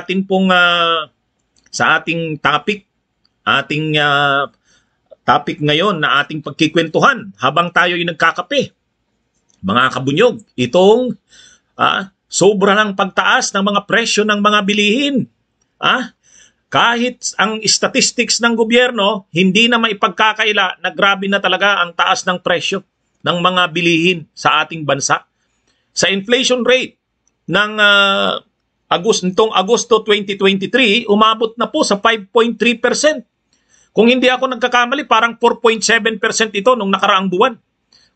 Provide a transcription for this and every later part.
atin pong uh, sa ating topic, ating uh, topic ngayon na ating pagkikwentuhan habang tayo ay nagkakape. Mga kabunyog, itong ah, sobra ng pagtaas ng mga presyo ng mga bilihin. Ah, kahit ang statistics ng gobyerno, hindi na maipagkakaila na grabe na talaga ang taas ng presyo ng mga bilihin sa ating bansa. Sa inflation rate ng uh, Agos, nitong Agosto 2023, umabot na po sa 5.3%. Kung hindi ako nagkakamali, parang 4.7% ito nung nakaraang buwan.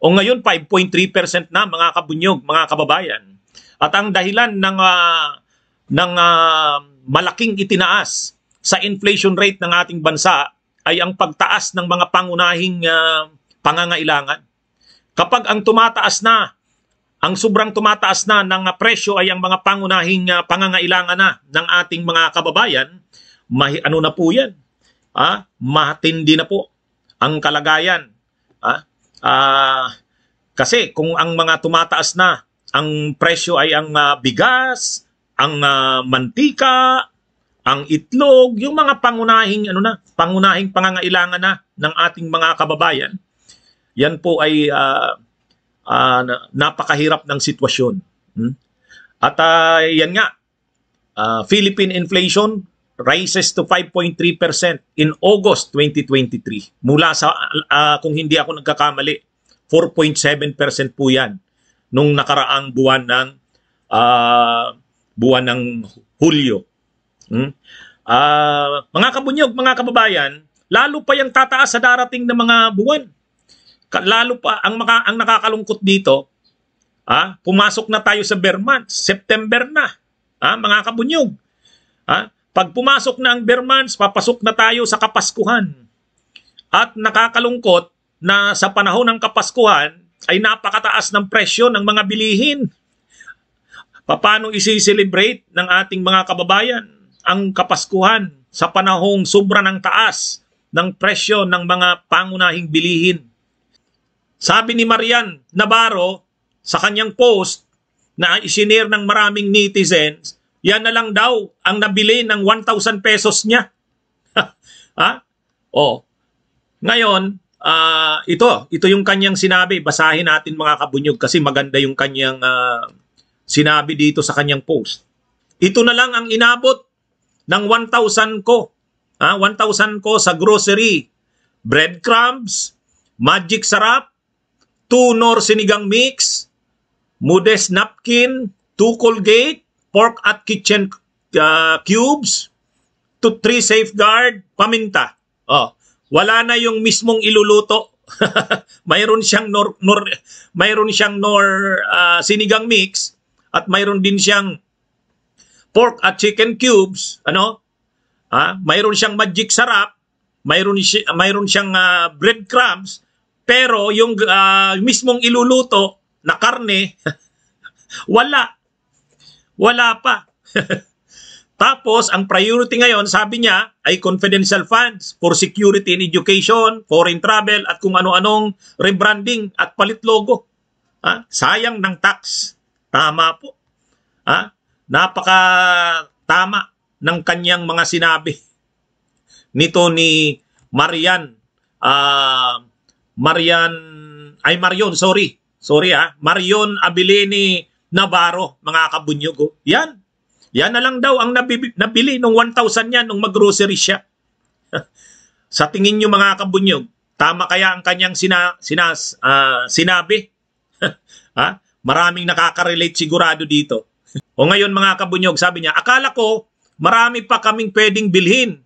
O ngayon, 5.3% na mga kabunyog, mga kababayan. At ang dahilan ng, uh, ng uh, malaking itinaas sa inflation rate ng ating bansa ay ang pagtaas ng mga pangunahing uh, pangangailangan. Kapag ang tumataas na ang sobrang tumataas na ng presyo ay ang mga pangunahing uh, pangangailangan na ng ating mga kababayan. Mahi, ano na po yan? Ah, matindi na po ang kalagayan. Ah, ah, kasi kung ang mga tumataas na ang presyo ay ang uh, bigas, ang uh, mantika, ang itlog, yung mga pangunahing ano na, pangunahing pangangailangan na ng ating mga kababayan. Yan po ay uh, uh, napakahirap ng sitwasyon. Hmm? At uh, yan nga, uh, Philippine inflation rises to 5.3% in August 2023. Mula sa, uh, kung hindi ako nagkakamali, 4.7% po yan nung nakaraang buwan ng uh, buwan ng Hulyo. Hmm? Uh, mga kabunyog, mga kababayan, lalo pa yung tataas sa darating na mga buwan lalo pa ang maka, ang nakakalungkot dito, ah, pumasok na tayo sa bear month, September na, ah, mga kabunyog. Ah, pag pumasok na ang bear months, papasok na tayo sa Kapaskuhan. At nakakalungkot na sa panahon ng Kapaskuhan ay napakataas ng presyo ng mga bilihin. Paano isi-celebrate ng ating mga kababayan ang Kapaskuhan sa panahong sobra ng taas ng presyo ng mga pangunahing bilihin sabi ni Marian Navarro sa kanyang post na isinir ng maraming netizens, yan na lang daw ang nabili ng 1,000 pesos niya. ha? Oh. Ngayon, uh, ito, ito yung kanyang sinabi. Basahin natin mga kabunyog kasi maganda yung kanyang uh, sinabi dito sa kanyang post. Ito na lang ang inabot ng 1,000 ko. Ha? 1,000 ko sa grocery, breadcrumbs, magic sarap, Tunor Sinigang Mix, Mudes Napkin, Two Colgate, Pork at Kitchen uh, Cubes, to Three Safeguard, Paminta. Oh, wala na yung mismong iluluto. mayroon siyang nor, nor mayroon siyang nor uh, sinigang mix at mayroon din siyang pork at chicken cubes, ano? Ah, mayroon siyang magic sarap, mayroon siya, mayroon siyang uh, ah, crumbs, pero yung uh, mismong iluluto na karne, wala. Wala pa. Tapos, ang priority ngayon, sabi niya, ay confidential funds for security in education, foreign travel, at kung ano-anong rebranding at palit logo. Ha? Sayang ng tax. Tama po. Ha? Napaka tama ng kanyang mga sinabi nito ni Marian uh, Marian, ay Marion, sorry. Sorry ah, Marion Abilini Navarro, mga kabunyog. Oh. Yan. Yan na lang daw ang nabili, nabili nung 1,000 niya nung mag-grocery siya. Sa tingin niyo mga kabunyog, tama kaya ang kanyang sina, sina, uh, sinabi? ha? Ah, maraming nakaka-relate sigurado dito. o ngayon mga kabunyog, sabi niya, akala ko marami pa kaming pwedeng bilhin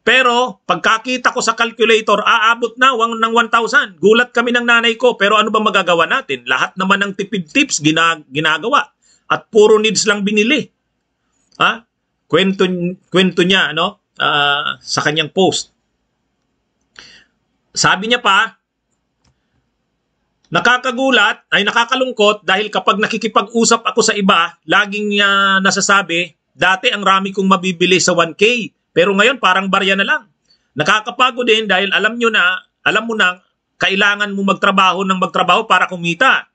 pero pagkakita ko sa calculator, aabot na ng 1,000. Gulat kami ng nanay ko. Pero ano ba magagawa natin? Lahat naman ng tipid tips gina- ginagawa. At puro needs lang binili. Ha? Kwento, kwento niya ano? Uh, sa kanyang post. Sabi niya pa, Nakakagulat ay nakakalungkot dahil kapag nakikipag-usap ako sa iba, laging niya ah, nasasabi, dati ang rami kong mabibili sa 1K, pero ngayon parang barya na lang. Nakakapagod din dahil alam niyo na, alam mo na, kailangan mo magtrabaho ng magtrabaho para kumita.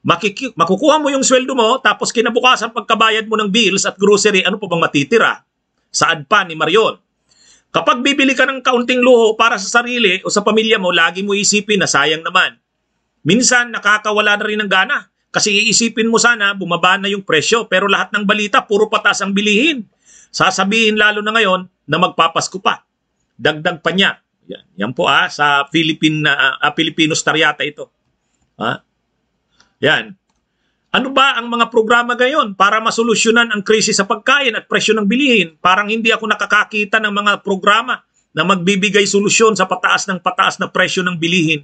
Makiki- makukuha mo yung sweldo mo, tapos kinabukasan pagkabayad mo ng bills at grocery, ano pa bang matitira? Saad pa ni Marion? Kapag bibili ka ng kaunting luho para sa sarili o sa pamilya mo, lagi mo isipin na sayang naman. Minsan, nakakawala na rin ng gana. Kasi iisipin mo sana, bumaba na yung presyo, pero lahat ng balita, puro patas ang bilihin. Sasabihin lalo na ngayon na magpapasko pa. Dagdag pa niya. Yan, yan po ah, sa Philippine, uh, ah, Filipino star yata ito. Ha? Ah. Yan. Ano ba ang mga programa ngayon para masolusyonan ang krisis sa pagkain at presyo ng bilihin? Parang hindi ako nakakakita ng mga programa na magbibigay solusyon sa pataas ng pataas na presyo ng bilihin.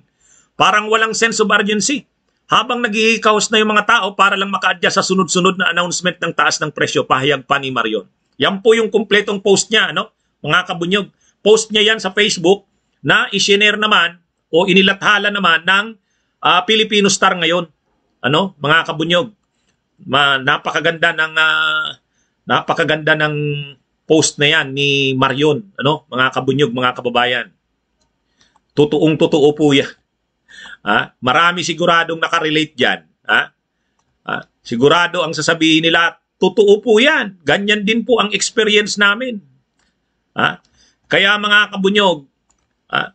Parang walang sense of urgency. Habang naghihikaos na yung mga tao para lang maka-adjust sa sunod-sunod na announcement ng taas ng presyo, pahayag pa ni Marion. Yan po yung kumpletong post niya, ano? Mga kabunyog. Post niya yan sa Facebook na isinare naman o inilathala naman ng uh, Filipino Star ngayon. Ano? Mga kabunyog. Ma, napakaganda ng uh, napakaganda ng post na yan ni Marion, ano? Mga kabunyog, mga kababayan. Totoong totoo po yan. Ha? Ah, marami siguradong naka-relate diyan, ha? ha? Sigurado ang sasabihin nila Totoo po yan. Ganyan din po ang experience namin. Ha? Kaya mga kabunyog, ha?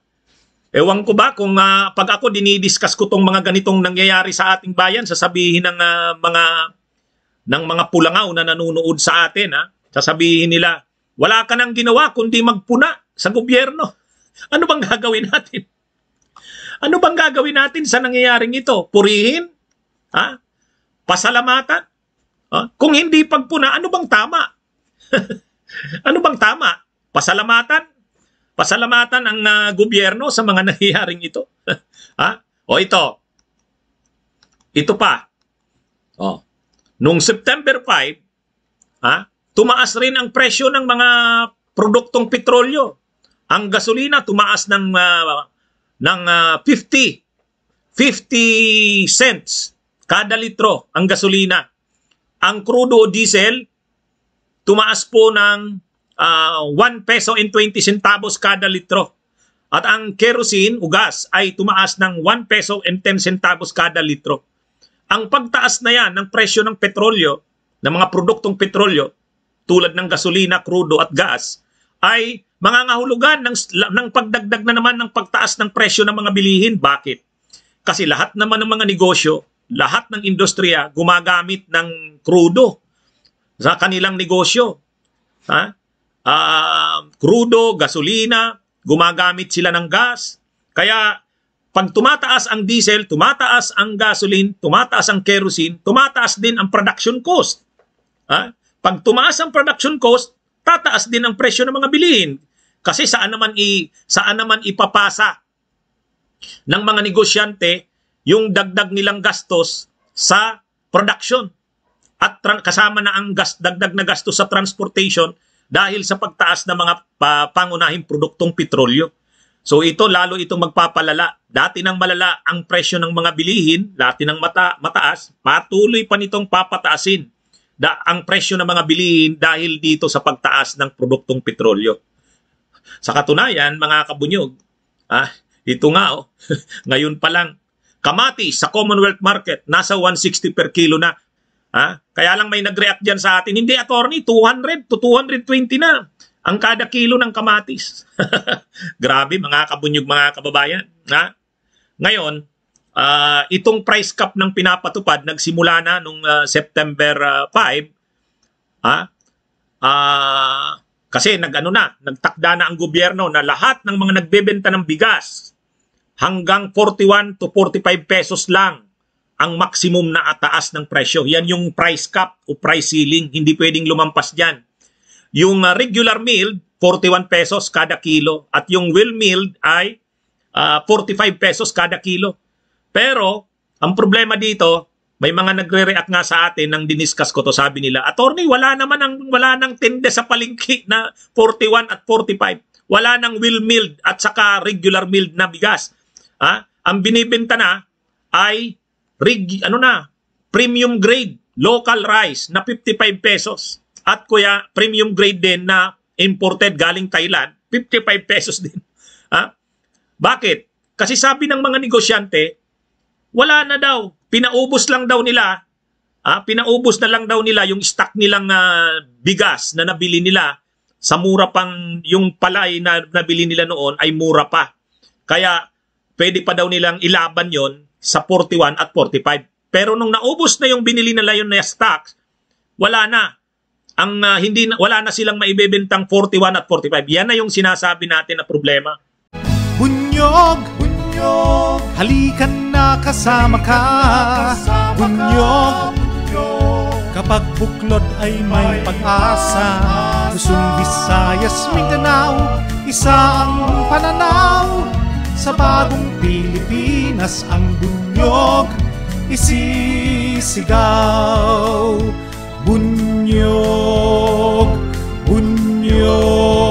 ewan ko ba kung uh, pag ako dinidiscuss ko tong mga ganitong nangyayari sa ating bayan, sasabihin ng uh, mga ng mga pulangaw na nanonood sa atin, ha? sasabihin nila, wala ka nang ginawa kundi magpuna sa gobyerno. Ano bang gagawin natin? Ano bang gagawin natin sa nangyayaring ito? Purihin? Ha? Pasalamatan? Uh, kung hindi pagpuna, ano bang tama? ano bang tama? Pasalamatan? Pasalamatan ang uh, gobyerno sa mga nangyayaring ito? ha? O ito. Ito pa. Oh. Noong September 5, ha? tumaas rin ang presyo ng mga produktong petrolyo. Ang gasolina tumaas ng uh, ng uh, 50 50 cents kada litro ang gasolina ang crudo diesel tumaas po ng uh, ah, 1 peso and 20 centavos kada litro. At ang kerosene o gas ay tumaas ng 1 peso and 10 centavos kada litro. Ang pagtaas na yan ng presyo ng petrolyo, ng mga produktong petrolyo, tulad ng gasolina, krudo at gas, ay mangangahulugan ng, ng pagdagdag na naman ng pagtaas ng presyo ng mga bilihin. Bakit? Kasi lahat naman ng mga negosyo lahat ng industriya gumagamit ng krudo sa kanilang negosyo. Ha? Uh, krudo, gasolina, gumagamit sila ng gas. Kaya pag tumataas ang diesel, tumataas ang gasoline, tumataas ang kerosene, tumataas din ang production cost. Ha? Pag tumaas ang production cost, tataas din ang presyo ng mga bilihin. Kasi saan naman i saan naman ipapasa ng mga negosyante yung dagdag nilang gastos sa production at kasama na ang gas, dagdag na gastos sa transportation dahil sa pagtaas ng mga uh, pangunahing produktong petrolyo. So ito lalo itong magpapalala. Dati nang malala ang presyo ng mga bilihin, dati nang mata, mataas, patuloy pa nitong papataasin da, ang presyo ng mga bilihin dahil dito sa pagtaas ng produktong petrolyo. Sa katunayan, mga kabunyog, ah, ito nga oh, ngayon pa lang kamatis sa Commonwealth Market, nasa 160 per kilo na. Ha? Kaya lang may nag-react dyan sa atin. Hindi, attorney, 200 to 220 na ang kada kilo ng kamatis. Grabe, mga kabunyog, mga kababayan. Ha? Ngayon, uh, itong price cap ng pinapatupad nagsimula na nung uh, September uh, ah, 5. Ha? Uh, kasi nagano na, nagtakda na ang gobyerno na lahat ng mga nagbebenta ng bigas hanggang 41 to 45 pesos lang ang maximum na ataas ng presyo. Yan yung price cap o price ceiling. Hindi pwedeng lumampas dyan. Yung uh, regular milled, 41 pesos kada kilo. At yung well milled ay uh, ah, 45 pesos kada kilo. Pero, ang problema dito, may mga nagre-react nga sa atin nang diniskas ko to. Sabi nila, attorney, wala naman ang, wala nang tinde sa palingki na 41 at 45. Wala nang well milled at saka regular milled na bigas. Ha? Ang binibenta na ay rig, ano na, premium grade local rice na 55 pesos at kuya premium grade din na imported galing Thailand, 55 pesos din. Ha? Bakit? Kasi sabi ng mga negosyante, wala na daw, pinaubos lang daw nila, ah, pinaubos na lang daw nila yung stock nilang uh, bigas na nabili nila sa mura pang yung palay na nabili nila noon ay mura pa. Kaya pwede pa daw nilang ilaban yon sa 41 at 45. Pero nung naubos na yung binili na yun na stocks, wala na. Ang uh, hindi na, wala na silang maibebentang 41 at 45. Yan na yung sinasabi natin na problema. Bunyog, bunyog, halikan na kasama ka. Bunyog, Kapag buklod ay may pag-asa Luzon, Visayas, Mindanao Isa ang pananaw sa bagong Pilipinas ang bunyog isisigaw Bunyog, bunyog